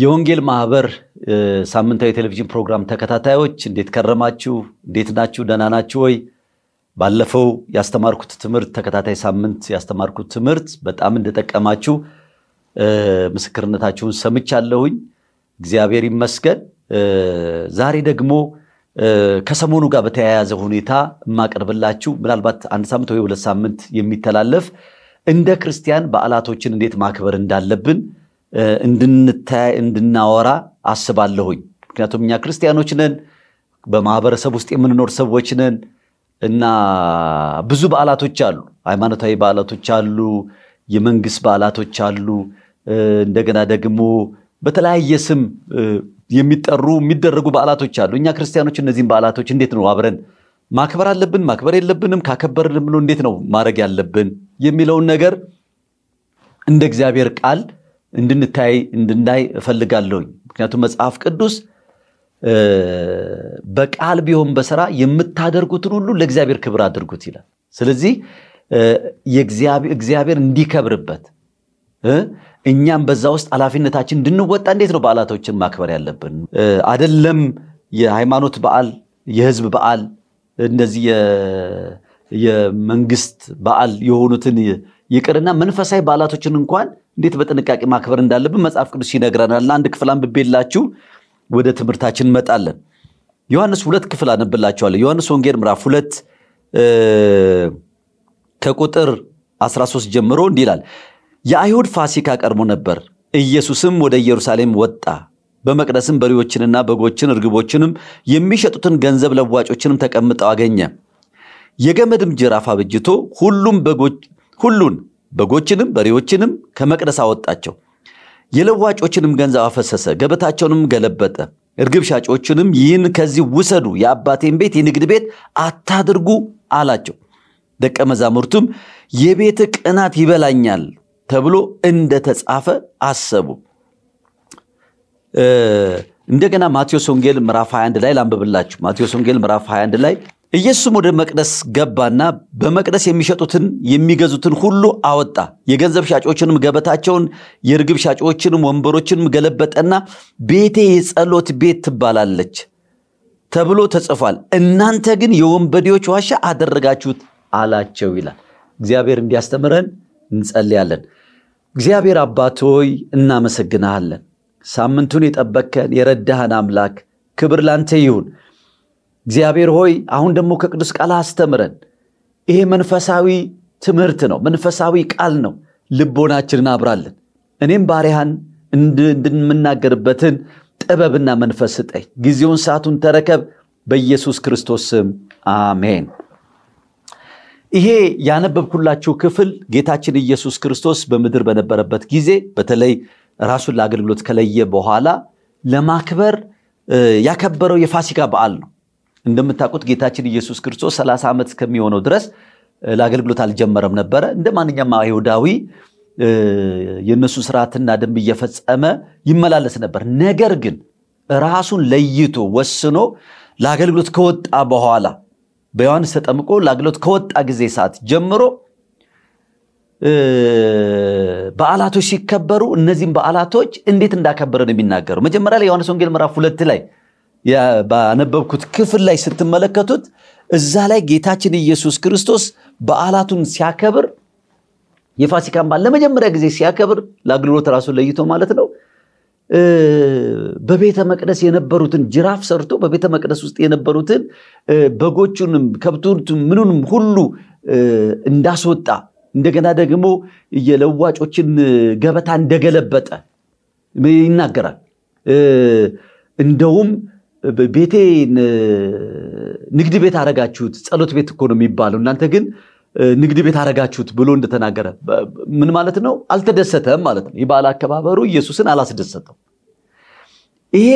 የወንጌል ማህበር ሳምንታዊ ቴሌቪዥን ፕሮግራም ተከታታዮች እንዴት ከረማችሁ? እንዴት ናችሁ? ደህና ናችሁ ወይ? ባለፈው ያስተማርኩት ትምህርት ተከታታይ ሳምንት ያስተማርኩት ትምህርት በጣም እንደጠቀማችሁ ምስክርነታችሁን ሰምቻለሁኝ። እግዚአብሔር ይመስገን። ዛሬ ደግሞ ከሰሞኑ ጋር በተያያዘ ሁኔታ የማቀርብላችሁ ምናልባት አንድ ሳምንት ወይ ሁለት ሳምንት የሚተላለፍ እንደ ክርስቲያን በዓላቶችን እንዴት ማክበር እንዳለብን እንድንታይ እንድናወራ አስባለሁኝ። ምክንያቱም እኛ ክርስቲያኖች ነን፣ በማህበረሰብ ውስጥ የምንኖር ሰዎች ነን እና ብዙ በዓላቶች አሉ። ሃይማኖታዊ በዓላቶች አሉ፣ የመንግስት በዓላቶች አሉ። እንደገና ደግሞ በተለያየ ስም የሚጠሩ የሚደረጉ በዓላቶች አሉ። እኛ ክርስቲያኖች እነዚህም በዓላቶች እንዴት ነው አብረን ማክበር አለብን፣ ማክበር የለብንም፣ ካከበርን ብሎ እንዴት ነው ማድረግ ያለብን የሚለውን ነገር እንደ እግዚአብሔር ቃል እንድንታይ እንድናይ እፈልጋለሁኝ። ምክንያቱም መጽሐፍ ቅዱስ በቃል ቢሆን በስራ የምታደርጉትን ሁሉ ለእግዚአብሔር ክብር አድርጉት ይላል። ስለዚህ እግዚአብሔር እንዲከብርበት እኛም በዛ ውስጥ ኃላፊነታችን እንድንወጣ እንዴት ነው በዓላቶችን ማክበር ያለብን? አደለም የሃይማኖት በዓል፣ የህዝብ በዓል፣ እነዚህ የመንግስት በዓል የሆኑትን ይቅርና መንፈሳዊ በዓላቶችን እንኳን እንዴት በጥንቃቄ ማክበር እንዳለብን መጽሐፍ ቅዱስ ይነግረናል። አንድ ክፍል አንብቤላችሁ ወደ ትምህርታችን እንመጣለን። ዮሐንስ ሁለት ክፍል አነብላችኋለሁ። ዮሐንስ ወንጌል ምዕራፍ ሁለት ከቁጥር 13 ጀምሮ እንዲህ ይላል። የአይሁድ ፋሲካ ቀርቦ ነበር። ኢየሱስም ወደ ኢየሩሳሌም ወጣ። በመቅደስም በሬዎችንና በጎችን እርግቦችንም የሚሸጡትን ገንዘብ ለዋጮችንም ተቀምጠው አገኘ። የገመድም ጅራፍ አበጅቶ ሁሉም ሁሉን በጎችንም በሬዎችንም ከመቅደስ አወጣቸው። የለዋጮችንም ገንዘብ አፈሰሰ፣ ገበታቸውንም ገለበጠ። እርግብ ሻጮችንም ይህን ከዚህ ውሰዱ፣ የአባቴን ቤት የንግድ ቤት አታድርጉ አላቸው። ደቀ መዛሙርቱም የቤት ቅናት ይበላኛል ተብሎ እንደተጻፈ አሰቡ። እንደገና ማቴዎስ ወንጌል ምዕራፍ 21 ላይ ላንብብላችሁ። ማቴዎስ ወንጌል ምዕራፍ 21 ላይ ኢየሱስም ወደ መቅደስ ገባና በመቅደስ የሚሸጡትን የሚገዙትን ሁሉ አወጣ። የገንዘብ ሻጮችንም ገበታቸውን፣ የርግብ ሻጮችንም ወንበሮችንም ገለበጠና ቤቴ የጸሎት ቤት ትባላለች ተብሎ ተጽፏል፣ እናንተ ግን የወንበዴዎች ዋሻ አደረጋችሁት አላቸው ይላል። እግዚአብሔር እንዲያስተምረን እንጸልያለን። እግዚአብሔር አባት ሆይ እናመሰግናሃለን። ሳምንቱን የጠበከን የረዳህን አምላክ ክብር ላንተ ይሁን። እግዚአብሔር ሆይ አሁን ደግሞ ከቅዱስ ቃል አስተምረን። ይሄ መንፈሳዊ ትምህርት ነው፣ መንፈሳዊ ቃል ነው። ልቦናችንን አብራለን። እኔም ባሪያን እንድንምናገርበትን ጥበብና መንፈስ ስጠኝ። ጊዜውን ሰዓቱን ተረከብ። በኢየሱስ ክርስቶስ ስም አሜን። ይሄ ያነበብኩላችሁ ክፍል ጌታችን ኢየሱስ ክርስቶስ በምድር በነበረበት ጊዜ በተለይ ራሱን ለአገልግሎት ከለየ በኋላ ለማክበር ያከበረው የፋሲካ በዓል ነው። እንደምታውቁት ጌታችን ኢየሱስ ክርስቶስ 30 ዓመት እስከሚሆነው ድረስ ለአገልግሎት አልጀመረም ነበረ። እንደ ማንኛውም አይሁዳዊ የእነሱ ስርዓትና ደንብ እየፈጸመ ይመላለስ ነበር። ነገር ግን ራሱን ለይቶ ወስኖ ለአገልግሎት ከወጣ በኋላ በዮሐንስ ተጠምቆ ለአገልግሎት ከወጣ ጊዜ ሰዓት ጀምሮ በዓላቶች ሲከበሩ እነዚህም በዓላቶች እንዴት እንዳከበረ ነው የሚናገረው። መጀመሪያ ላይ ዮሐንስ ወንጌል ምዕራፍ ሁለት ላይ ባነበብኩት ክፍል ላይ ስትመለከቱት እዛ ላይ ጌታችን ኢየሱስ ክርስቶስ በዓላቱን ሲያከብር የፋሲካን በዓል ለመጀመሪያ ጊዜ ሲያከብር ለአገልግሎት ራሱ ለይቶ ማለት ነው በቤተ መቅደስ የነበሩትን ጅራፍ ሰርቶ በቤተ መቅደስ ውስጥ የነበሩትን በጎቹንም ከብቱንም ምኑንም ሁሉ እንዳስወጣ እንደገና ደግሞ የለዋጮችን ገበታ እንደገለበጠ ይናገራል እንደውም ቤቴ ንግድ ቤት አረጋችሁት፣ ጸሎት ቤት እኮ ነው የሚባለው፣ እናንተ ግን ንግድ ቤት አረጋችሁት ብሎ እንደተናገረ ምን ማለት ነው? አልተደሰተም ማለት ነው። የበዓል አከባበሩ ኢየሱስን አላስደሰተው። ይሄ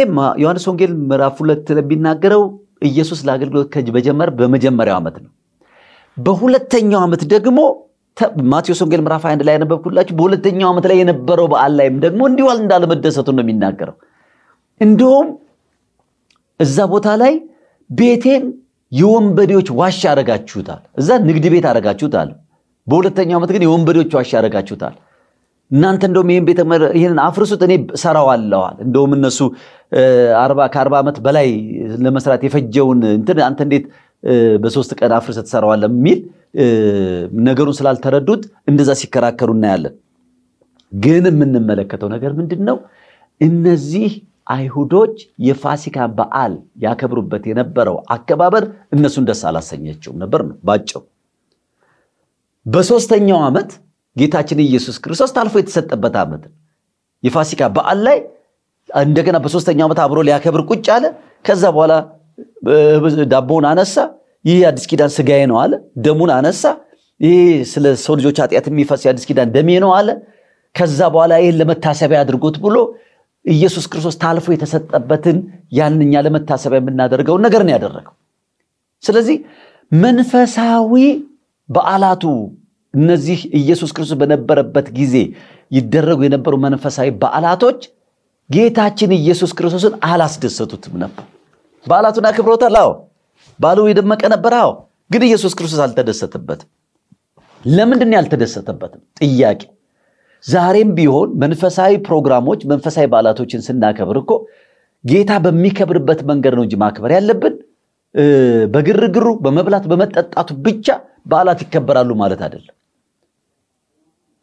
ዮሐንስ ወንጌል ምዕራፍ ሁለት ለሚናገረው ኢየሱስ ለአገልግሎት በጀመር በመጀመሪያው ዓመት ነው። በሁለተኛው ዓመት ደግሞ ማቴዎስ ወንጌል ምዕራፍ አንድ ላይ ያነበብኩላችሁ በሁለተኛው ዓመት ላይ የነበረው በዓል ላይም ደግሞ እንዲሁ እንዳለመደሰቱ ነው የሚናገረው። እንዲሁም እዛ ቦታ ላይ ቤቴን የወንበዴዎች ዋሻ አረጋችሁታል። እዛ ንግድ ቤት አረጋችሁታል። በሁለተኛው ዓመት ግን የወንበዴዎች ዋሻ አረጋችሁታል። እናንተ እንደውም ይህን ቤተ ይህንን አፍርሱት እኔ ሰራዋለዋል። እንደውም እነሱ ከአርባ ዓመት በላይ ለመስራት የፈጀውን እንትን አንተ እንዴት በሶስት ቀን አፍርሰ ትሰራዋለ የሚል ነገሩን ስላልተረዱት እንደዛ ሲከራከሩ እናያለን። ግን የምንመለከተው ነገር ምንድን ነው? እነዚህ አይሁዶች የፋሲካ በዓል ያከብሩበት የነበረው አከባበር እነሱን ደስ አላሰኘችውም ነበር ነው ባጭው። በሶስተኛው ዓመት ጌታችን ኢየሱስ ክርስቶስ ታልፎ የተሰጠበት ዓመት የፋሲካ በዓል ላይ እንደገና በሶስተኛው ዓመት አብሮ ሊያከብር ቁጭ አለ። ከዛ በኋላ ዳቦውን አነሳ። ይህ አዲስ ኪዳን ስጋዬ ነው አለ። ደሙን አነሳ። ይህ ስለ ሰው ልጆች ኃጢአት የሚፈስ የአዲስ ኪዳን ደሜ ነው አለ። ከዛ በኋላ ይህን ለመታሰቢያ አድርጎት ብሎ ኢየሱስ ክርስቶስ ታልፎ የተሰጠበትን ያንን እኛ ለመታሰቢያ የምናደርገውን ነገር ነው ያደረገው ስለዚህ መንፈሳዊ በዓላቱ እነዚህ ኢየሱስ ክርስቶስ በነበረበት ጊዜ ይደረጉ የነበሩ መንፈሳዊ በዓላቶች ጌታችን ኢየሱስ ክርስቶስን አላስደሰቱትም ነበር በዓላቱን አክብሮታል አዎ ባሉ የደመቀ ነበር አዎ ግን ኢየሱስ ክርስቶስ አልተደሰተበትም ለምንድን ያልተደሰተበትም ጥያቄ ዛሬም ቢሆን መንፈሳዊ ፕሮግራሞች፣ መንፈሳዊ በዓላቶችን ስናከብር እኮ ጌታ በሚከብርበት መንገድ ነው እንጂ ማክበር ያለብን በግርግሩ በመብላት በመጠጣቱ ብቻ በዓላት ይከበራሉ ማለት አይደለም።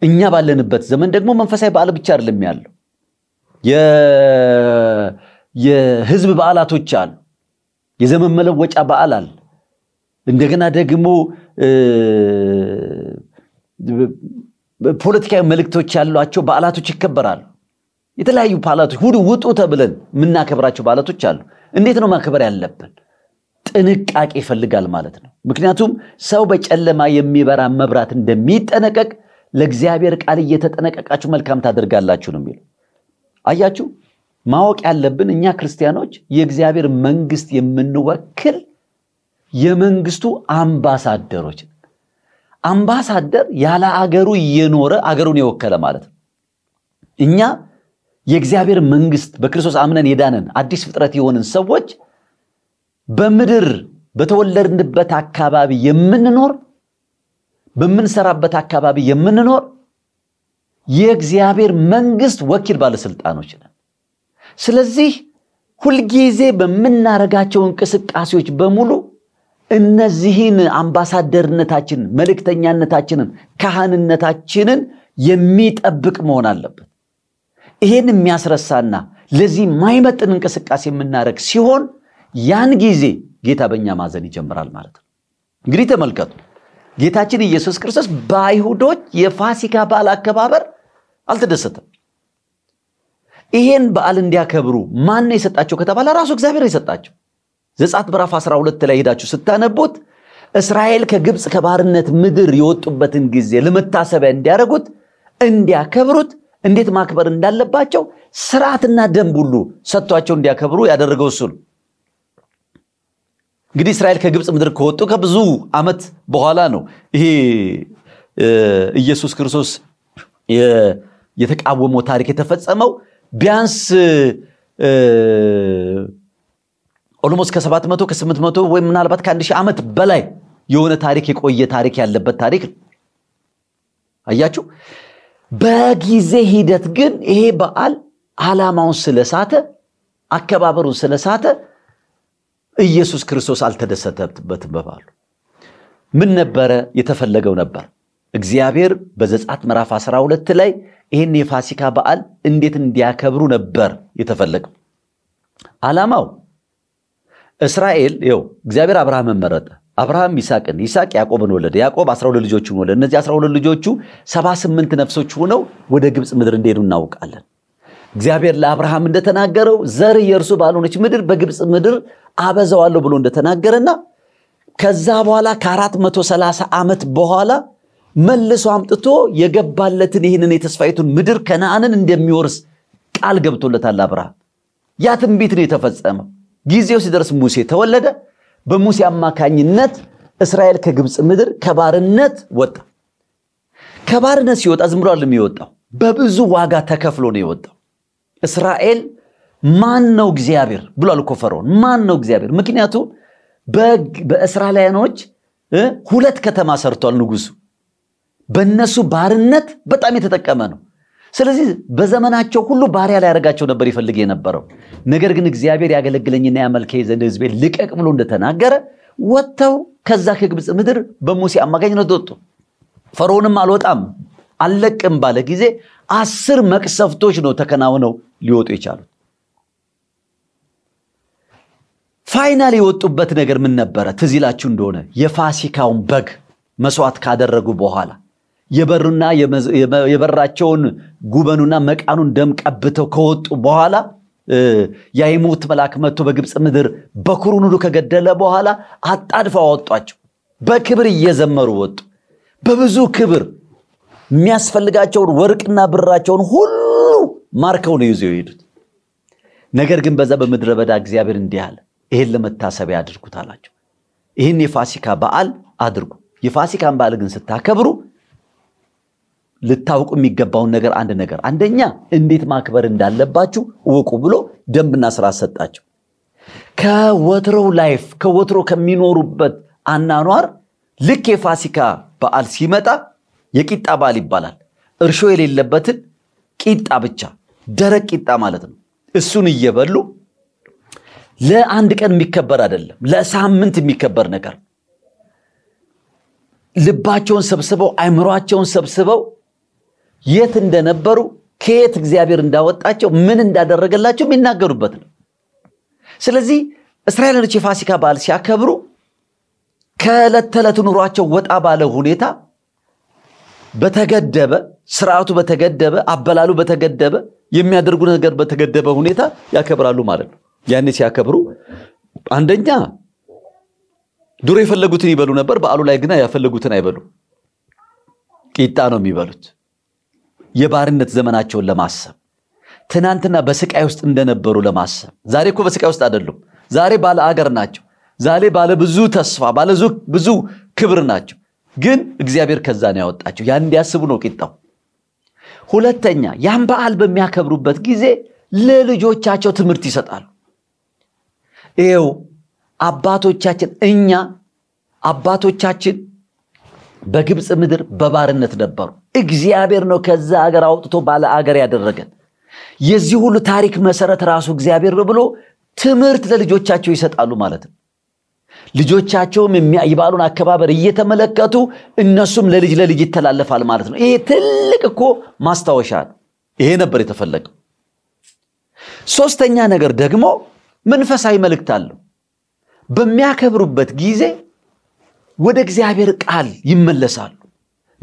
እኛ ባለንበት ዘመን ደግሞ መንፈሳዊ በዓል ብቻ አይደለም ያለው፣ የህዝብ በዓላቶች አሉ፣ የዘመን መለወጫ በዓል አለ። እንደገና ደግሞ ፖለቲካዊ መልእክቶች ያሏቸው በዓላቶች ይከበራሉ። የተለያዩ በዓላቶች ሁሉ ውጡ ተብለን የምናከብራቸው በዓላቶች አሉ። እንዴት ነው ማክበር ያለብን? ጥንቃቄ ይፈልጋል ማለት ነው። ምክንያቱም ሰው በጨለማ የሚበራ መብራት እንደሚጠነቀቅ ለእግዚአብሔር ቃል እየተጠነቀቃችሁ መልካም ታደርጋላችሁ ነው የሚለው። አያችሁ፣ ማወቅ ያለብን እኛ ክርስቲያኖች የእግዚአብሔር መንግስት የምንወክል የመንግስቱ አምባሳደሮች አምባሳደር ያለ አገሩ እየኖረ አገሩን የወከለ ማለት ነው። እኛ የእግዚአብሔር መንግስት በክርስቶስ አምነን የዳነን አዲስ ፍጥረት የሆንን ሰዎች በምድር በተወለድንበት አካባቢ የምንኖር በምንሰራበት አካባቢ የምንኖር የእግዚአብሔር መንግስት ወኪል ባለስልጣኖች ነን። ስለዚህ ሁልጊዜ በምናደርጋቸው እንቅስቃሴዎች በሙሉ እነዚህን አምባሳደርነታችንን፣ መልእክተኛነታችንን፣ ካህንነታችንን የሚጠብቅ መሆን አለበት። ይሄን የሚያስረሳና ለዚህ ማይመጥን እንቅስቃሴ የምናደርግ ሲሆን ያን ጊዜ ጌታ በእኛ ማዘን ይጀምራል ማለት ነው። እንግዲህ ተመልከቱ፣ ጌታችን ኢየሱስ ክርስቶስ በአይሁዶች የፋሲካ በዓል አከባበር አልተደሰተም። ይሄን በዓል እንዲያከብሩ ማን የሰጣቸው ከተባለ ራሱ እግዚአብሔር የሰጣቸው ዘጻት ምዕራፍ 12 ላይ ሄዳችሁ ስታነቡት እስራኤል ከግብፅ ከባርነት ምድር የወጡበትን ጊዜ ለመታሰቢያ እንዲያደርጉት እንዲያከብሩት እንዴት ማክበር እንዳለባቸው ስርዓትና ደንብ ሁሉ ሰጥቷቸው እንዲያከብሩ ያደረገው እሱ ነው። እንግዲህ እስራኤል ከግብፅ ምድር ከወጡ ከብዙ ዓመት በኋላ ነው ይሄ ኢየሱስ ክርስቶስ የተቃወመው ታሪክ የተፈጸመው ቢያንስ ኦልሞስ ከሰባት መቶ ከስምንት መቶ ወይም ምናልባት ከ1000 ዓመት በላይ የሆነ ታሪክ የቆየ ታሪክ ያለበት ታሪክ ነው። አያችሁ። በጊዜ ሂደት ግን ይሄ በዓል ዓላማውን ስለሳተ፣ አከባበሩን ስለሳተ ኢየሱስ ክርስቶስ አልተደሰተበትም። በበዓሉ ምን ነበረ የተፈለገው ነበር? እግዚአብሔር በዘጸአት ምዕራፍ 12 ላይ ይህን የፋሲካ በዓል እንዴት እንዲያከብሩ ነበር የተፈለገው ዓላማው እስራኤል ው እግዚአብሔር አብርሃምን መረጠ። አብርሃም ይስሐቅን፣ ይስሐቅ ያዕቆብን ወለደ። ያዕቆብ 12 ልጆችን ወለደ። እነዚህ 12 ልጆቹ 78 ነፍሶች ሆነው ወደ ግብፅ ምድር እንደሄዱ እናውቃለን። እግዚአብሔር ለአብርሃም እንደተናገረው ዘር የእርሱ ባልሆነች ምድር በግብፅ ምድር አበዛዋለሁ ብሎ እንደተናገረና ከዛ በኋላ ከ430 ዓመት በኋላ መልሶ አምጥቶ የገባለትን ይህንን የተስፋይቱን ምድር ከነአንን እንደሚወርስ ቃል ገብቶለታል አብርሃም። ያ ትንቢት ነው የተፈጸመው። ጊዜው ሲደርስ ሙሴ ተወለደ። በሙሴ አማካኝነት እስራኤል ከግብፅ ምድር ከባርነት ወጣ። ከባርነት ሲወጣ ዝም ብሎ አይደለም የወጣው፣ በብዙ ዋጋ ተከፍሎ ነው የወጣው። እስራኤል ማን ነው እግዚአብሔር ብሏል እኮ ፈርዖን። ማን ነው እግዚአብሔር? ምክንያቱም በእስራኤላውያኖች ሁለት ከተማ ሰርቷል ንጉሱ። በእነሱ ባርነት በጣም የተጠቀመ ነው። ስለዚህ በዘመናቸው ሁሉ ባሪያ ያደርጋቸው ነበር ይፈልግ የነበረው። ነገር ግን እግዚአብሔር ያገለግለኝና ያመልከኝ ዘንድ ሕዝቤ ልቀቅ ብሎ እንደተናገረ ወጥተው ከዛ ከግብፅ ምድር በሙሴ አማካኝነት ወጡ። ፈርዖንም አልወጣም አልለቅም ባለ ጊዜ አስር መቅሰፍቶች ነው ተከናውነው ሊወጡ የቻሉት። ፋይናል የወጡበት ነገር ምን ነበረ? ትዝ ይላችሁ እንደሆነ የፋሲካውን በግ መስዋዕት ካደረጉ በኋላ የበሩና የበራቸውን ጉበኑና መቃኑን ደም ቀብተው ከወጡ በኋላ ያ የሞት መልአክ መጥቶ በግብፅ ምድር በኩሩን ሁሉ ከገደለ በኋላ አጣድፈው አወጧቸው። በክብር እየዘመሩ ወጡ። በብዙ ክብር የሚያስፈልጋቸውን ወርቅና ብራቸውን ሁሉ ማርከው ነው ይዘው የሄዱት። ነገር ግን በዛ በምድረ በዳ እግዚአብሔር እንዲህ አለ፣ ይህን ለመታሰቢያ አድርጉት አላቸው። ይህን የፋሲካ በዓል አድርጉ። የፋሲካን በዓል ግን ስታከብሩ ልታውቁ የሚገባውን ነገር አንድ ነገር አንደኛ እንዴት ማክበር እንዳለባችሁ እወቁ ብሎ ደንብና ስራ ሰጣቸው። ከወትሮው ላይፍ ከወትሮ ከሚኖሩበት አናኗር ልክ የፋሲካ በዓል ሲመጣ የቂጣ በዓል ይባላል። እርሾ የሌለበትን ቂጣ ብቻ ደረቅ ቂጣ ማለት ነው። እሱን እየበሉ ለአንድ ቀን የሚከበር አይደለም፣ ለሳምንት የሚከበር ነገር ልባቸውን ሰብስበው አይምሯቸውን ሰብስበው የት እንደነበሩ ከየት እግዚአብሔር እንዳወጣቸው ምን እንዳደረገላቸው የሚናገሩበት ነው። ስለዚህ እስራኤሎች የፋሲካ በዓል ሲያከብሩ ከዕለት ተዕለት ኑሯቸው ወጣ ባለ ሁኔታ በተገደበ ስርዓቱ በተገደበ አበላሉ በተገደበ የሚያደርጉ ነገር በተገደበ ሁኔታ ያከብራሉ ማለት ነው። ያኔ ሲያከብሩ አንደኛ ድሮ የፈለጉትን ይበሉ ነበር። በዓሉ ላይ ግና ያፈለጉትን አይበሉ፣ ቂጣ ነው የሚበሉት። የባርነት ዘመናቸውን ለማሰብ ትናንትና በስቃይ ውስጥ እንደነበሩ ለማሰብ ዛሬ እኮ በስቃይ ውስጥ አይደሉም። ዛሬ ባለ አገር ናቸው። ዛሬ ባለ ብዙ ተስፋ፣ ባለ ብዙ ክብር ናቸው። ግን እግዚአብሔር ከዛ ነው ያወጣቸው። ያን እንዲያስቡ ነው ቂጣው። ሁለተኛ ያን በዓል በሚያከብሩበት ጊዜ ለልጆቻቸው ትምህርት ይሰጣሉ። ይኸው አባቶቻችን እኛ አባቶቻችን በግብፅ ምድር በባርነት ነበሩ። እግዚአብሔር ነው ከዛ አገር አውጥቶ ባለ አገር ያደረገን። የዚህ ሁሉ ታሪክ መሰረት ራሱ እግዚአብሔር ነው ብሎ ትምህርት ለልጆቻቸው ይሰጣሉ ማለት ነው። ልጆቻቸውም የባሉን አከባበር እየተመለከቱ እነሱም ለልጅ ለልጅ ይተላለፋል ማለት ነው። ይሄ ትልቅ እኮ ማስታወሻ ነው። ይሄ ነበር የተፈለገው። ሶስተኛ ነገር ደግሞ መንፈሳዊ መልእክት አለው። በሚያከብሩበት ጊዜ ወደ እግዚአብሔር ቃል ይመለሳሉ።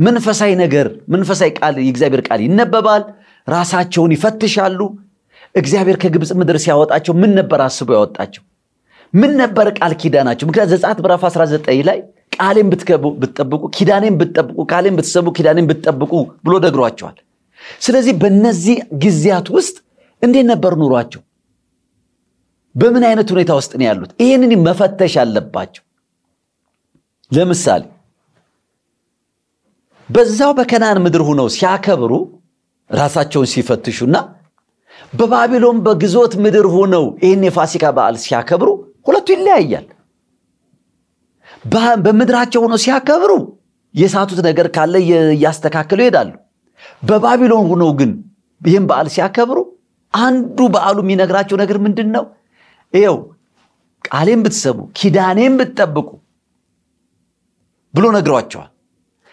መንፈሳዊ ነገር መንፈሳዊ ቃል የእግዚአብሔር ቃል ይነበባል። ራሳቸውን ይፈትሻሉ። እግዚአብሔር ከግብፅ ምድር ሲያወጣቸው ምን ነበር አስቦ ያወጣቸው? ምን ነበር ቃል ኪዳናቸው? ምክንያት ዘጸአት ምዕራፍ 19 ላይ ቃሌን ብትጠብቁ፣ ኪዳኔን ብትጠብቁ፣ ቃሌን ብትሰሙ፣ ኪዳኔን ብትጠብቁ ብሎ ነግሯቸዋል። ስለዚህ በእነዚህ ጊዜያት ውስጥ እንዴት ነበር ኑሯቸው? በምን አይነት ሁኔታ ውስጥ ነው ያሉት? ይህንን መፈተሽ አለባቸው። ለምሳሌ በዛው በከናን ምድር ሆነው ሲያከብሩ ራሳቸውን ሲፈትሹና በባቢሎን በግዞት ምድር ሆነው ይህን የፋሲካ በዓል ሲያከብሩ ሁለቱ ይለያያል። በምድራቸው ሆነው ሲያከብሩ የሳቱት ነገር ካለ እያስተካከሉ ይሄዳሉ። በባቢሎን ሆነው ግን ይህን በዓል ሲያከብሩ አንዱ በዓሉ የሚነግራቸው ነገር ምንድን ነው? ይኸው ቃሌን ብትሰሙ ኪዳኔን ብትጠብቁ ብሎ ነግሯቸዋል።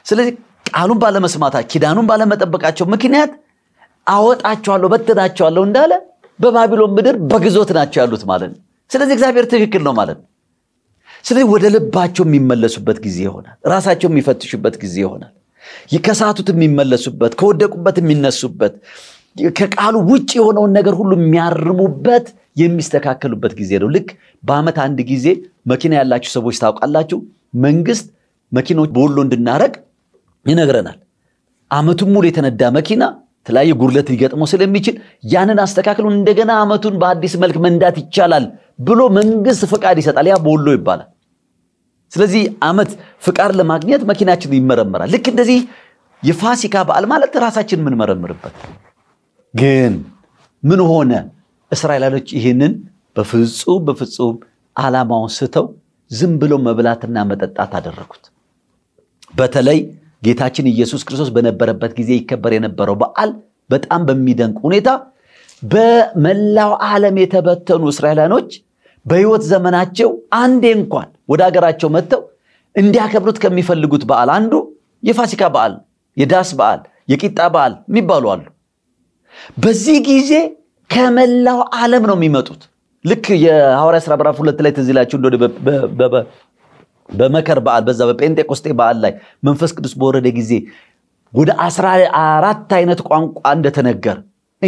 ስለዚህ ቃሉን ባለመስማታቸው ኪዳኑን ባለመጠበቃቸው ምክንያት አወጣቸዋለሁ፣ በትናቸዋለሁ እንዳለ በባቢሎን ምድር በግዞት ናቸው ያሉት ማለት ነው። ስለዚህ እግዚአብሔር ትክክል ነው ማለት ነው። ስለዚህ ወደ ልባቸው የሚመለሱበት ጊዜ ይሆናል። ራሳቸው የሚፈትሹበት ጊዜ ይሆናል። ከሳቱት የሚመለሱበት፣ ከወደቁበት የሚነሱበት፣ ከቃሉ ውጭ የሆነውን ነገር ሁሉ የሚያርሙበት፣ የሚስተካከሉበት ጊዜ ነው። ልክ በአመት አንድ ጊዜ መኪና ያላችሁ ሰዎች ታውቃላችሁ። መንግስት መኪኖች በወሎ እንድናረቅ ይነግረናል። አመቱን ሙሉ የተነዳ መኪና የተለያየ ጉድለት ሊገጥመው ስለሚችል ያንን አስተካክሎ እንደገና አመቱን በአዲስ መልክ መንዳት ይቻላል ብሎ መንግስት ፍቃድ ይሰጣል። ያ ቦሎ ይባላል። ስለዚህ አመት ፍቃድ ለማግኘት መኪናችን ይመረመራል። ልክ እንደዚህ የፋሲካ በዓል ማለት ራሳችን የምንመረምርበት። ግን ምን ሆነ? እስራኤላውያኖች ይህንን በፍጹም በፍጹም ዓላማውን ስተው ዝም ብሎ መብላትና መጠጣት አደረጉት። በተለይ ጌታችን ኢየሱስ ክርስቶስ በነበረበት ጊዜ ይከበር የነበረው በዓል በጣም በሚደንቅ ሁኔታ በመላው ዓለም የተበተኑ እስራኤላኖች በሕይወት ዘመናቸው አንዴ እንኳን ወደ ሀገራቸው መጥተው እንዲያከብሩት ከሚፈልጉት በዓል አንዱ የፋሲካ በዓል፣ የዳስ በዓል፣ የቂጣ በዓል የሚባሉ አሉ። በዚህ ጊዜ ከመላው ዓለም ነው የሚመጡት። ልክ የሐዋርያ ሥራ ምዕራፍ ሁለት ላይ ትዝ ይላችሁ እንደሆነ በመከር በዓል በዛ በጴንጤቆስጤ በዓል ላይ መንፈስ ቅዱስ በወረደ ጊዜ ወደ አስራ አራት አይነት ቋንቋ እንደተነገር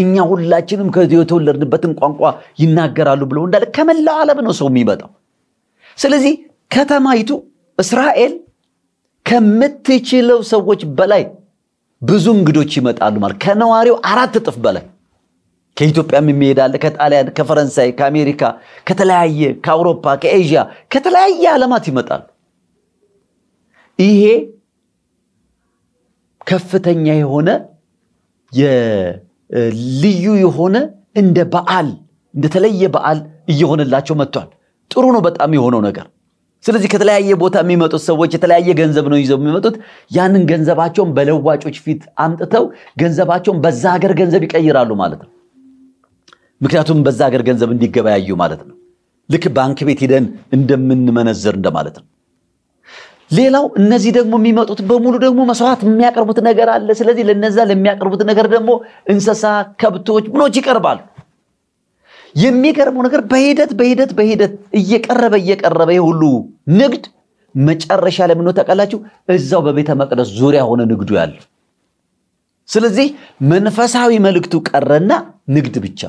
እኛ ሁላችንም ከዚህ የተወለድንበትን ቋንቋ ይናገራሉ ብሎ እንዳለ ከመላው ዓለም ነው ሰው የሚመጣው። ስለዚህ ከተማይቱ እስራኤል ከምትችለው ሰዎች በላይ ብዙ እንግዶች ይመጣሉ ማለት ከነዋሪው አራት እጥፍ በላይ ከኢትዮጵያም የሚሄዳለ ከጣሊያን፣ ከፈረንሳይ፣ ከአሜሪካ፣ ከተለያየ ከአውሮፓ፣ ከኤዥያ፣ ከተለያየ ዓለማት ይመጣል። ይሄ ከፍተኛ የሆነ ልዩ የሆነ እንደ በዓል እንደተለየ በዓል እየሆነላቸው መጥቷል። ጥሩ ነው በጣም የሆነው ነገር። ስለዚህ ከተለያየ ቦታ የሚመጡት ሰዎች የተለያየ ገንዘብ ነው ይዘው የሚመጡት። ያንን ገንዘባቸውን በለዋጮች ፊት አምጥተው ገንዘባቸውን በዛ ሀገር ገንዘብ ይቀይራሉ ማለት ነው። ምክንያቱም በዛ ሀገር ገንዘብ እንዲገበያዩ ማለት ነው። ልክ ባንክ ቤት ሂደን እንደምንመነዝር እንደማለት ነው። ሌላው እነዚህ ደግሞ የሚመጡት በሙሉ ደግሞ መስዋዕት የሚያቀርቡት ነገር አለ። ስለዚህ ለነዛ ለሚያቀርቡት ነገር ደግሞ እንስሳ፣ ከብቶች፣ ምኖች ይቀርባሉ። የሚገርመው ነገር በሂደት በሂደት በሂደት እየቀረበ እየቀረበ የሁሉ ንግድ መጨረሻ ላይ ተቀላችሁ ታውቃላችሁ? እዛው በቤተ መቅደስ ዙሪያ ሆነ ንግዱ ያለ። ስለዚህ መንፈሳዊ መልእክቱ ቀረና ንግድ ብቻ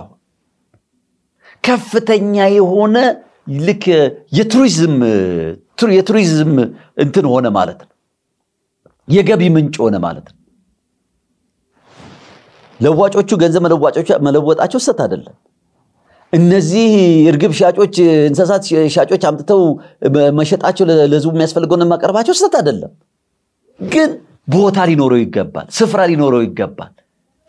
ከፍተኛ የሆነ ልክ የቱሪዝም የቱሪዝም እንትን ሆነ ማለት ነው። የገቢ ምንጭ ሆነ ማለት ነው። ለዋጮቹ ገንዘብ መለወጣቸው ሰት አይደለም። እነዚህ እርግብ ሻጮች፣ እንስሳት ሻጮች አምጥተው መሸጣቸው ለህዝቡ የሚያስፈልገውን ማቀርባቸው ስህተት አይደለም። ግን ቦታ ሊኖረው ይገባል፣ ስፍራ ሊኖረው ይገባል።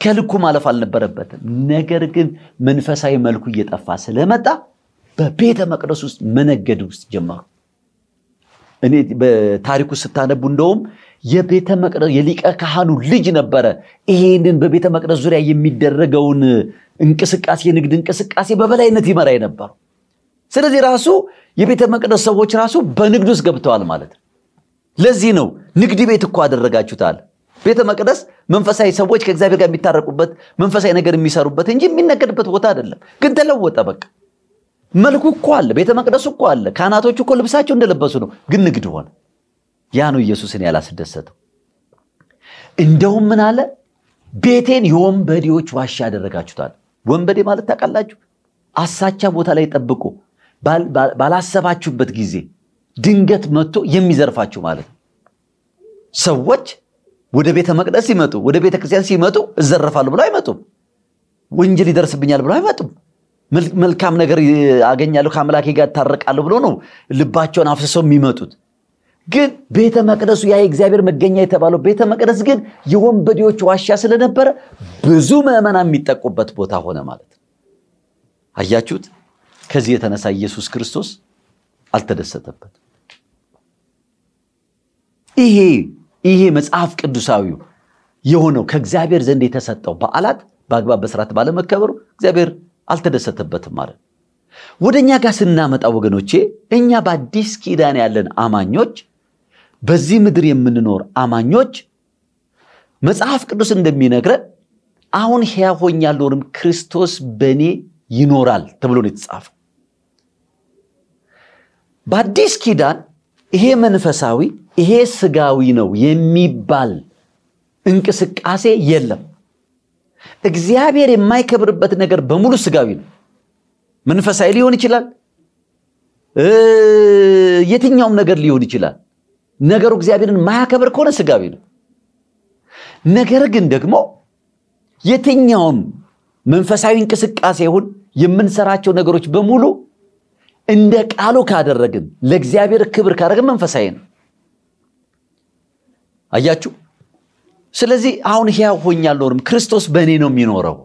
ከልኩ ማለፍ አልነበረበትም። ነገር ግን መንፈሳዊ መልኩ እየጠፋ ስለመጣ በቤተ መቅደስ ውስጥ መነገድ ውስጥ ጀመሩ። እኔ በታሪኩ ስታነቡ እንደውም የቤተ መቅደስ የሊቀ ካህኑ ልጅ ነበረ ይሄንን በቤተ መቅደስ ዙሪያ የሚደረገውን እንቅስቃሴ የንግድ እንቅስቃሴ በበላይነት ይመራ ነበሩ። ስለዚህ ራሱ የቤተ መቅደስ ሰዎች ራሱ በንግድ ውስጥ ገብተዋል ማለት ነው። ለዚህ ነው ንግድ ቤት እኮ አደረጋችሁታል ቤተ መቅደስ መንፈሳዊ ሰዎች ከእግዚአብሔር ጋር የሚታረቁበት መንፈሳዊ ነገር የሚሰሩበት እንጂ የሚነገድበት ቦታ አይደለም። ግን ተለወጠ። በቃ መልኩ እኮ አለ፣ ቤተ መቅደሱ እኮ አለ። ካህናቶቹ እኮ ልብሳቸው እንደለበሱ ነው፣ ግን ንግድ ሆነ። ያ ነው ኢየሱስን ያላስደሰተው። እንደውም ምን አለ? ቤቴን የወንበዴዎች ዋሻ ያደረጋችሁታል። ወንበዴ ማለት ታውቃላችሁ፣ አሳቻ ቦታ ላይ ጠብቆ ባላሰባችሁበት ጊዜ ድንገት መጥቶ የሚዘርፋችሁ ማለት ነው። ሰዎች ወደ ቤተ መቅደስ ሲመጡ ወደ ቤተ ክርስቲያን ሲመጡ እዘረፋሉ ብለው አይመጡም። ወንጀል ይደርስብኛል ብሎ አይመጡም። መልካም ነገር አገኛለሁ ከአምላኬ ጋር ታረቃለሁ ብሎ ነው ልባቸውን አፍስሰው የሚመጡት። ግን ቤተ መቅደሱ ያ የእግዚአብሔር መገኛ የተባለው ቤተ መቅደስ ግን የወንበዴዎች ዋሻ ስለነበረ ብዙ ምዕመናን የሚጠቁበት ቦታ ሆነ ማለት ነው። አያችሁት? ከዚህ የተነሳ ኢየሱስ ክርስቶስ አልተደሰተበት ይሄ ይሄ መጽሐፍ ቅዱሳዊ የሆነው ከእግዚአብሔር ዘንድ የተሰጠው በዓላት በአግባብ በስርዓት ባለመከበሩ እግዚአብሔር አልተደሰተበትም ማለት ወደ እኛ ጋር ስናመጣ ወገኖቼ እኛ በአዲስ ኪዳን ያለን አማኞች በዚህ ምድር የምንኖር አማኞች መጽሐፍ ቅዱስ እንደሚነግረን አሁን ሕያ ሆኜ አልኖርም ክርስቶስ በእኔ ይኖራል ተብሎ ነው የተጻፈ። በአዲስ ኪዳን ይሄ መንፈሳዊ ይሄ ስጋዊ ነው የሚባል እንቅስቃሴ የለም። እግዚአብሔር የማይከብርበት ነገር በሙሉ ስጋዊ ነው። መንፈሳዊ ሊሆን ይችላል፣ የትኛውም ነገር ሊሆን ይችላል። ነገሩ እግዚአብሔርን ማያከብር ከሆነ ስጋዊ ነው። ነገር ግን ደግሞ የትኛውም መንፈሳዊ እንቅስቃሴ ይሁን የምንሰራቸው ነገሮች በሙሉ እንደ ቃሉ ካደረግን ለእግዚአብሔር ክብር ካደረግን መንፈሳዊ ነው። አያችሁ። ስለዚህ አሁን ሕያው ሆኜ አልኖርም ክርስቶስ በእኔ ነው የሚኖረው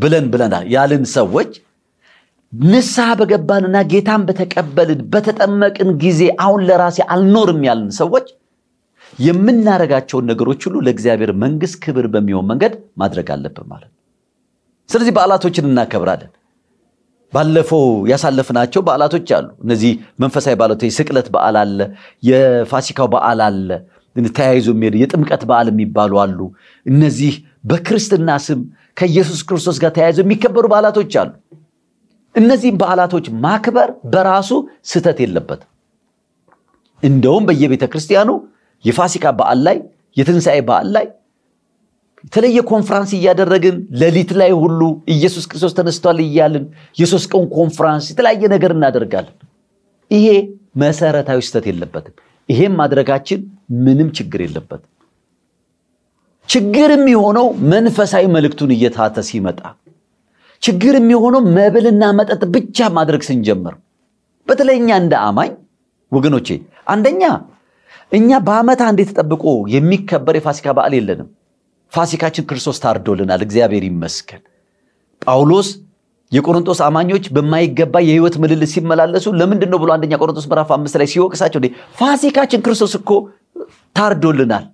ብለን ብለን ያልን ሰዎች ንስሐ በገባንና ጌታን በተቀበልን በተጠመቅን ጊዜ አሁን ለራሴ አልኖርም ያልን ሰዎች የምናደርጋቸውን ነገሮች ሁሉ ለእግዚአብሔር መንግስት ክብር በሚሆን መንገድ ማድረግ አለብን ማለት ነው። ስለዚህ በዓላቶችን እናከብራለን። ባለፈው ያሳለፍናቸው በዓላቶች አሉ። እነዚህ መንፈሳዊ በዓላቶች፣ ስቅለት በዓል አለ፣ የፋሲካው በዓል አለ፣ ተያይዞ የሚሄድ የጥምቀት በዓል የሚባሉ አሉ። እነዚህ በክርስትና ስም ከኢየሱስ ክርስቶስ ጋር ተያይዞ የሚከበሩ በዓላቶች አሉ። እነዚህም በዓላቶች ማክበር በራሱ ስህተት የለበትም። እንደውም በየቤተ ክርስቲያኑ የፋሲካ በዓል ላይ የትንሣኤ በዓል ላይ የተለየ ኮንፍራንስ እያደረግን ሌሊት ላይ ሁሉ ኢየሱስ ክርስቶስ ተነስቷል እያልን የሶስት ቀን ኮንፍራንስ የተለያየ ነገር እናደርጋለን። ይሄ መሰረታዊ ስህተት የለበትም። ይሄም ማድረጋችን ምንም ችግር የለበትም። ችግር የሚሆነው መንፈሳዊ መልእክቱን እየታተ ሲመጣ፣ ችግር የሚሆነው መብልና መጠጥ ብቻ ማድረግ ስንጀምር፣ በተለይ እኛ እንደ አማኝ ወገኖቼ፣ አንደኛ እኛ በዓመት አንዴ ተጠብቆ የሚከበር የፋሲካ በዓል የለንም። ፋሲካችን ክርስቶስ ታርዶልናል፣ እግዚአብሔር ይመስገን። ጳውሎስ የቆሮንቶስ አማኞች በማይገባ የህይወት ምልልስ ሲመላለሱ ለምንድን ነው ብሎ አንደኛ ቆሮንቶስ ምዕራፍ አምስት ላይ ሲወቅሳቸው ፋሲካችን ክርስቶስ እኮ ታርዶልናል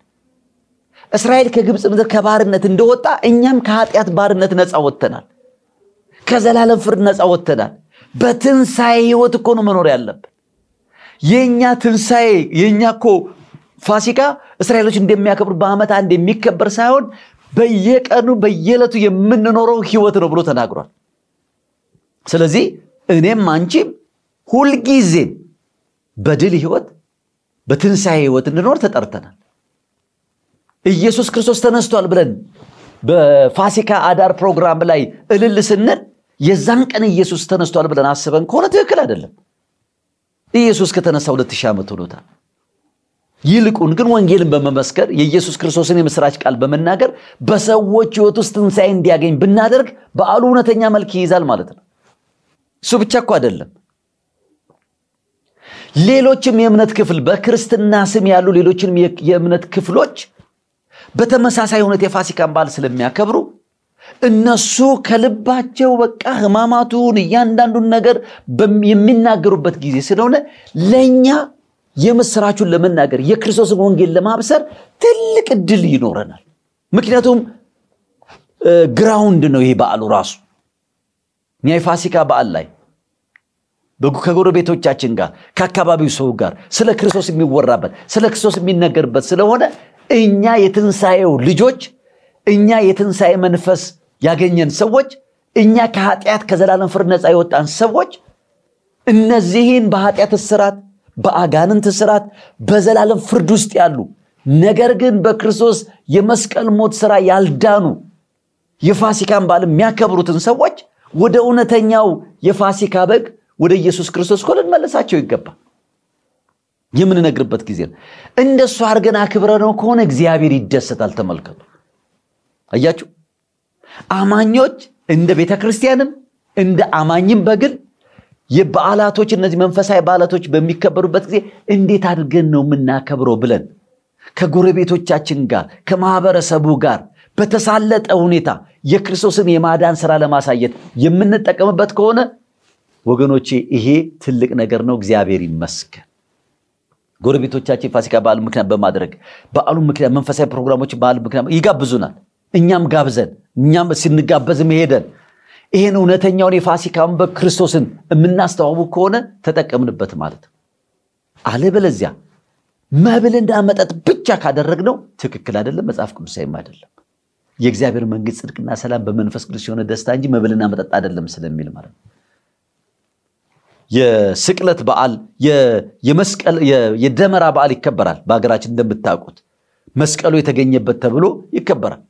እስራኤል ከግብፅ ምድር ከባርነት እንደወጣ እኛም ከኃጢአት ባርነት ነፃ ወጥተናል ከዘላለም ፍርድ ነፃ ወጥተናል በትንሣኤ ህይወት እኮ ነው መኖር ያለብን የእኛ ትንሣኤ የእኛ እኮ ፋሲካ እስራኤሎች እንደሚያከብሩ በአመት አንድ የሚከበር ሳይሆን በየቀኑ በየዕለቱ የምንኖረው ህይወት ነው ብሎ ተናግሯል ስለዚህ እኔም አንቺም ሁልጊዜም በድል ህይወት በትንሣኤ ህይወት እንድኖር ተጠርተናል። ኢየሱስ ክርስቶስ ተነስቷል ብለን በፋሲካ አዳር ፕሮግራም ላይ እልል ስንል የዛን ቀን ኢየሱስ ተነስቷል ብለን አስበን ከሆነ ትክክል አይደለም። ኢየሱስ ከተነሳ ሁለት ሺህ ዓመት ሆኖታል። ይልቁን ግን ወንጌልን በመመስከር የኢየሱስ ክርስቶስን የምስራች ቃል በመናገር በሰዎች ህይወት ውስጥ ትንሣኤ እንዲያገኝ ብናደርግ በዓሉ እውነተኛ መልክ ይይዛል ማለት ነው። እሱ ብቻ እኮ አይደለም። ሌሎችም የእምነት ክፍል በክርስትና ስም ያሉ ሌሎችንም የእምነት ክፍሎች በተመሳሳይ ሁነት የፋሲካን በዓል ስለሚያከብሩ እነሱ ከልባቸው በቃ ህማማቱን እያንዳንዱን ነገር የሚናገሩበት ጊዜ ስለሆነ ለእኛ የምስራቹን ለመናገር የክርስቶስን ወንጌል ለማብሰር ትልቅ እድል ይኖረናል። ምክንያቱም ግራውንድ ነው ይሄ በዓሉ ራሱ። እኛ የፋሲካ በዓል ላይ ከጎረቤቶቻችን ጋር ከአካባቢው ሰው ጋር ስለ ክርስቶስ የሚወራበት ስለ ክርስቶስ የሚነገርበት ስለሆነ እኛ የትንሣኤው ልጆች እኛ የትንሣኤ መንፈስ ያገኘን ሰዎች እኛ ከኃጢአት ከዘላለም ፍርድ ነፃ የወጣን ሰዎች እነዚህን በኃጢአት እስራት፣ በአጋንንት እስራት፣ በዘላለም ፍርድ ውስጥ ያሉ ነገር ግን በክርስቶስ የመስቀል ሞት ስራ ያልዳኑ የፋሲካን በዓል የሚያከብሩትን ሰዎች ወደ እውነተኛው የፋሲካ በግ ወደ ኢየሱስ ክርስቶስ እኮ ልንመልሳቸው ይገባ የምንነግርበት ጊዜ ነው። እንደሱ አድርገን አክብረ ነው ከሆነ እግዚአብሔር ይደሰታል። ተመልከቱ፣ አያችሁ፣ አማኞች እንደ ቤተ ክርስቲያንም እንደ አማኝም በግል የበዓላቶች እነዚህ መንፈሳዊ በዓላቶች በሚከበሩበት ጊዜ እንዴት አድርገን ነው የምናከብረው ብለን ከጎረቤቶቻችን ጋር ከማህበረሰቡ ጋር በተሳለጠ ሁኔታ የክርስቶስን የማዳን ስራ ለማሳየት የምንጠቀምበት ከሆነ ወገኖቼ ይሄ ትልቅ ነገር ነው። እግዚአብሔር ይመስገን። ጎረቤቶቻችን ፋሲካ በዓል ምክንያት በማድረግ በዓሉ ምክንያት መንፈሳዊ ፕሮግራሞች በዓል ምክንያት ይጋብዙናል። እኛም ጋብዘን እኛም ስንጋበዝ መሄደን ይህን እውነተኛውን የፋሲካን በክርስቶስን የምናስተዋውቅ ከሆነ ተጠቀምንበት ማለት ነው። አለበለዚያ መብልና መጠጥ ብቻ ካደረግነው ትክክል አይደለም፣ መጽሐፍ ቅዱሳዊም አይደለም። የእግዚአብሔር መንግስት ጽድቅና ሰላም በመንፈስ ቅዱስ የሆነ ደስታ እንጂ መብልና መጠጥ አይደለም ስለሚል ማለት ነው። የስቅለት በዓል የመስቀል የደመራ በዓል ይከበራል። በሀገራችን እንደምታውቁት መስቀሉ የተገኘበት ተብሎ ይከበራል።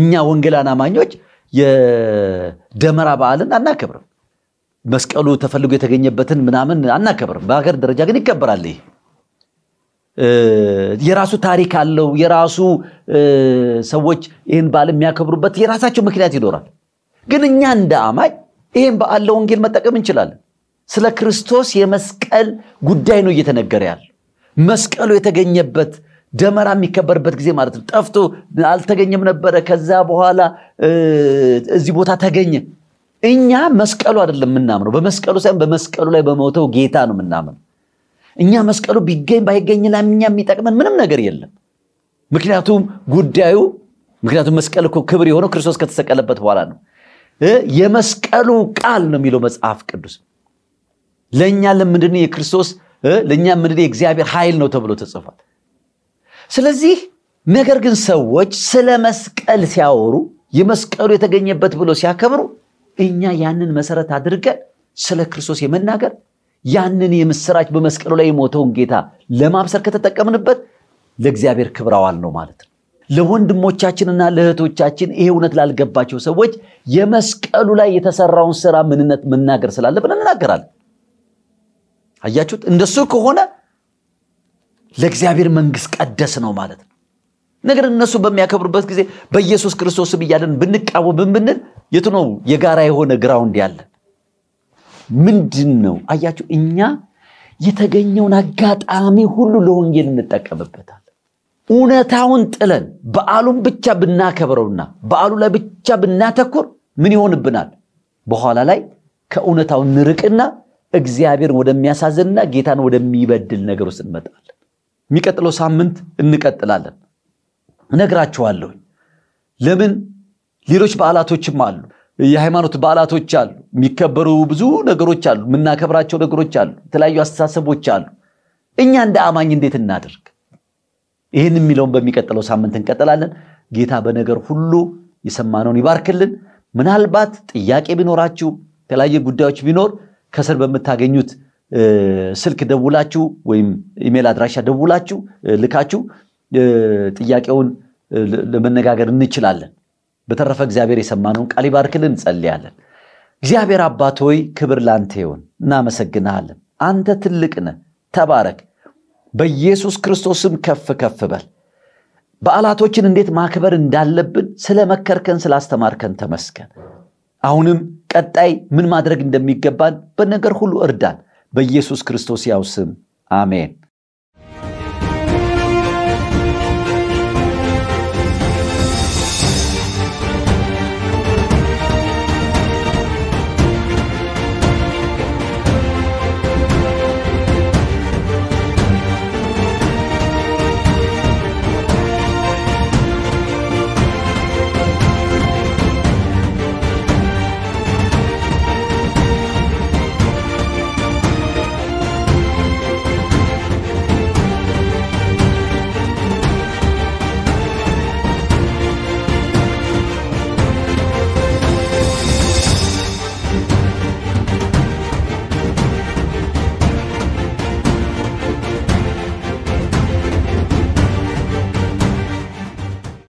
እኛ ወንጌላን አማኞች የደመራ በዓልን አናከብርም። መስቀሉ ተፈልጎ የተገኘበትን ምናምን አናከብርም። በሀገር ደረጃ ግን ይከበራል ይሄ የራሱ ታሪክ አለው። የራሱ ሰዎች ይህን በዓል የሚያከብሩበት የራሳቸው ምክንያት ይኖራል። ግን እኛ እንደ አማኝ ይህን በዓል ለወንጌል መጠቀም እንችላለን። ስለ ክርስቶስ የመስቀል ጉዳይ ነው እየተነገረ ያለ መስቀሉ የተገኘበት ደመራ የሚከበርበት ጊዜ ማለት ነው። ጠፍቶ አልተገኘም ነበረ። ከዛ በኋላ እዚህ ቦታ ተገኘ። እኛ መስቀሉ አይደለም የምናምነው፣ በመስቀሉ ሳይሆን በመስቀሉ ላይ በመውተው ጌታ ነው የምናምነው። እኛ መስቀሉ ቢገኝ ባይገኝ ላይ የሚጠቅመን ምንም ነገር የለም። ምክንያቱም ጉዳዩ ምክንያቱም መስቀል እኮ ክብር የሆነው ክርስቶስ ከተሰቀለበት በኋላ ነው። የመስቀሉ ቃል ነው የሚለው መጽሐፍ ቅዱስ። ለእኛ ለምንድን የክርስቶስ ለእኛ ምንድን የእግዚአብሔር ኃይል ነው ተብሎ ተጽፏል። ስለዚህ ነገር ግን ሰዎች ስለ መስቀል ሲያወሩ የመስቀሉ የተገኘበት ብሎ ሲያከብሩ እኛ ያንን መሰረት አድርገን ስለ ክርስቶስ የመናገር ያንን የምስራች በመስቀሉ ላይ የሞተውን ጌታ ለማብሰር ከተጠቀምንበት ለእግዚአብሔር ክብር አዋል ነው ማለት ነው። ለወንድሞቻችንና ለእህቶቻችን ይሄ እውነት ላልገባቸው ሰዎች የመስቀሉ ላይ የተሰራውን ስራ ምንነት መናገር ስላለብን እንናገራለን። አያችሁት? እንደሱ ከሆነ ለእግዚአብሔር መንግስት ቀደስ ነው ማለት ነው። ነገር እነሱ በሚያከብሩበት ጊዜ በኢየሱስ ስም እያለን ብንቃወም ብንል የትነው ነው የጋራ የሆነ ግራውንድ ያለን? ምንድን ነው? አያችሁ፣ እኛ የተገኘውን አጋጣሚ ሁሉ ለወንጌል እንጠቀምበታል። እውነታውን ጥለን በዓሉን ብቻ ብናከብረውና በዓሉ ላይ ብቻ ብናተኩር ምን ይሆንብናል? በኋላ ላይ ከእውነታው እንርቅና እግዚአብሔር ወደሚያሳዝንና ጌታን ወደሚበድል ነገር ውስጥ እንመጣለን። የሚቀጥለው ሳምንት እንቀጥላለን። እነግራችኋለሁኝ። ለምን ሌሎች በዓላቶችም አሉ። የሃይማኖት በዓላቶች አሉ፣ የሚከበሩ ብዙ ነገሮች አሉ፣ የምናከብራቸው ነገሮች አሉ፣ የተለያዩ አስተሳሰቦች አሉ። እኛ እንደ አማኝ እንዴት እናደርግ? ይህን የሚለውን በሚቀጥለው ሳምንት እንቀጥላለን። ጌታ በነገር ሁሉ የሰማነውን ይባርክልን። ምናልባት ጥያቄ ቢኖራችሁ የተለያየ ጉዳዮች ቢኖር ከስር በምታገኙት ስልክ ደውላችሁ ወይም ኢሜል አድራሻ ደውላችሁ ልካችሁ ጥያቄውን ለመነጋገር እንችላለን። በተረፈ እግዚአብሔር የሰማነውን ቃል ይባርክልን። እንጸልያለን። እግዚአብሔር አባት ሆይ ክብር ላንተ ይሆን እናመሰግናለን። አንተ ትልቅ ነ ተባረክ። በኢየሱስ ክርስቶስም ከፍ ከፍ በል። በዓላቶችን እንዴት ማክበር እንዳለብን ስለ መከርከን ስላስተማርከን ተመስገን። አሁንም ቀጣይ ምን ማድረግ እንደሚገባን በነገር ሁሉ እርዳን። በኢየሱስ ክርስቶስ ያው ስም አሜን።